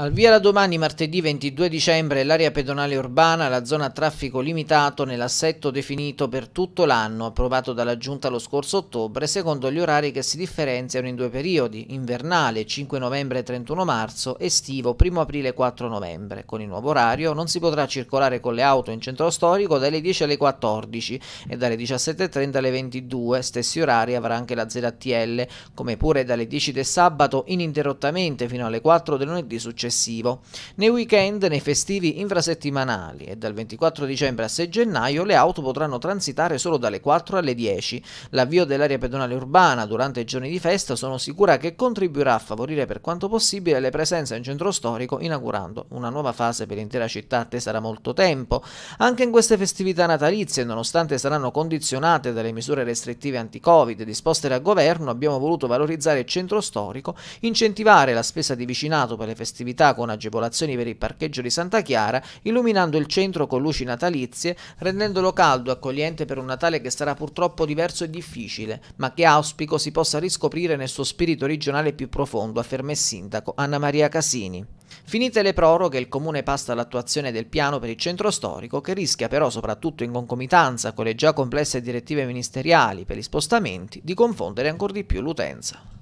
Al via da domani martedì 22 dicembre l'area pedonale urbana, la zona a traffico limitato nell'assetto definito per tutto l'anno, approvato dalla Giunta lo scorso ottobre, secondo gli orari che si differenziano in due periodi, invernale 5 novembre 31 marzo, estivo 1 aprile 4 novembre. Con il nuovo orario non si potrà circolare con le auto in centro storico dalle 10 alle 14 e dalle 17.30 alle 22, stessi orari avrà anche la ZTL, come pure dalle 10 del sabato ininterrottamente fino alle 4 del lunedì successivo successivo. Nei weekend, nei festivi infrasettimanali e dal 24 dicembre a 6 gennaio le auto potranno transitare solo dalle 4 alle 10. L'avvio dell'area pedonale urbana durante i giorni di festa sono sicura che contribuirà a favorire per quanto possibile le presenze in centro storico inaugurando una nuova fase per l'intera città attesa da molto tempo. Anche in queste festività natalizie, nonostante saranno condizionate dalle misure restrittive anti-Covid disposte dal governo, abbiamo voluto valorizzare il centro storico, incentivare la spesa di vicinato per le festività festività con agevolazioni per il parcheggio di Santa Chiara, illuminando il centro con luci natalizie, rendendolo caldo e accogliente per un Natale che sarà purtroppo diverso e difficile, ma che auspico si possa riscoprire nel suo spirito regionale più profondo, afferma il sindaco Anna Maria Casini. Finite le proroghe, il comune passa all'attuazione del piano per il centro storico che rischia però, soprattutto in concomitanza con le già complesse direttive ministeriali per gli spostamenti, di confondere ancora di più l'utenza.